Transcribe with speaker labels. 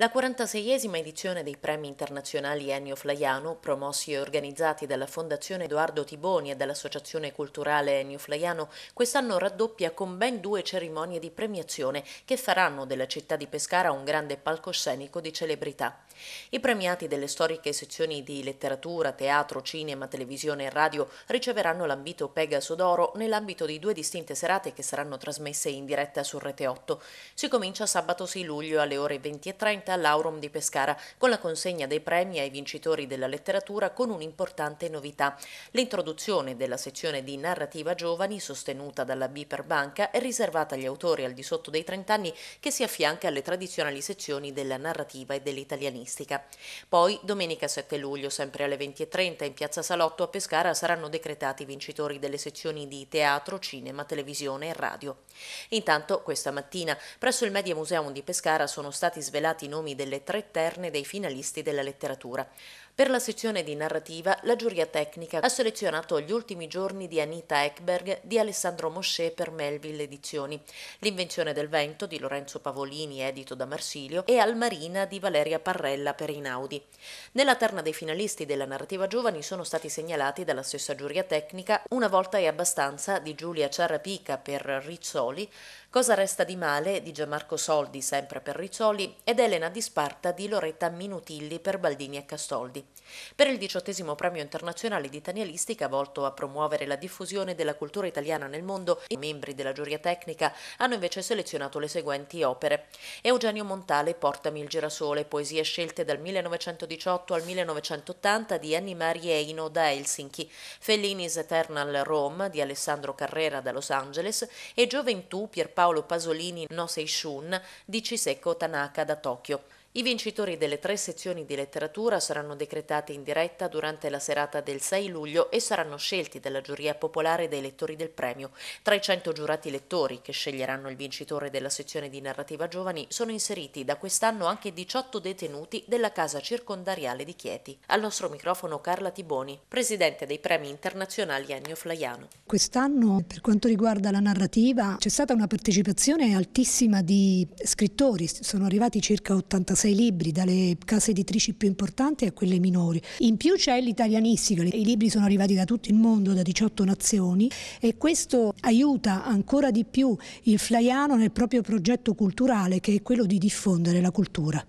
Speaker 1: La 46esima edizione dei premi internazionali Ennio Flaiano, promossi e organizzati dalla Fondazione Edoardo Tiboni e dall'Associazione Culturale Ennio Flaiano, quest'anno raddoppia con ben due cerimonie di premiazione che faranno della città di Pescara un grande palcoscenico di celebrità. I premiati delle storiche sezioni di letteratura, teatro, cinema, televisione e radio riceveranno l'ambito Pegaso d'Oro nell'ambito di due distinte serate che saranno trasmesse in diretta su Rete 8. Si comincia sabato 6 luglio alle ore 20.30 diretta all'Aurum di Pescara con la consegna dei premi ai vincitori della letteratura con un'importante novità. L'introduzione della sezione di narrativa giovani sostenuta dalla Biper Banca è riservata agli autori al di sotto dei 30 anni che si affianca alle tradizionali sezioni della narrativa e dell'italianistica. Poi domenica 7 luglio sempre alle 20.30 in piazza Salotto a Pescara saranno decretati i vincitori delle sezioni di teatro, cinema, televisione e radio. Intanto questa mattina presso il Media Museum di Pescara sono stati svelati i nomi nomi delle tre terne dei finalisti della letteratura. Per la sezione di narrativa, la giuria tecnica ha selezionato Gli ultimi giorni di Anita Ekberg di Alessandro Mosché per Melville Edizioni, L'invenzione del vento di Lorenzo Pavolini, edito da Marsilio, e Almarina di Valeria Parrella per Inaudi. Nella terna dei finalisti della narrativa giovani sono stati segnalati dalla stessa giuria tecnica Una volta e abbastanza di Giulia Ciarapica per Rizzoli, Cosa resta di male di Gianmarco Soldi sempre per Rizzoli ed Elena di Sparta di Loretta Minutilli per Baldini e Castoldi. Per il diciottesimo premio internazionale di italianistica volto a promuovere la diffusione della cultura italiana nel mondo, i membri della giuria tecnica hanno invece selezionato le seguenti opere. Eugenio Montale, Portami il girasole, poesie scelte dal 1918 al 1980 di Annie Marie Eino da Helsinki, Fellini's Eternal Rome di Alessandro Carrera da Los Angeles e Gioventù Pierpaolo Pasolini No Seishun di Chiseko Tanaka da Tokyo. I vincitori delle tre sezioni di letteratura saranno decretati in diretta durante la serata del 6 luglio e saranno scelti dalla giuria popolare dei lettori del premio. Tra i 100 giurati lettori che sceglieranno il vincitore della sezione di narrativa giovani sono inseriti da quest'anno anche 18 detenuti della casa circondariale di Chieti. Al nostro microfono Carla Tiboni, presidente dei premi internazionali Ennio Flaiano.
Speaker 2: Quest'anno per quanto riguarda la narrativa c'è stata una partecipazione altissima di scrittori, sono arrivati circa 86 finanzia i libri dalle case editrici più importanti a quelle minori. In più c'è l'italianistica, i libri sono arrivati da tutto il mondo, da 18 nazioni e questo aiuta ancora di più il flaiano nel proprio progetto culturale che è quello di diffondere la cultura.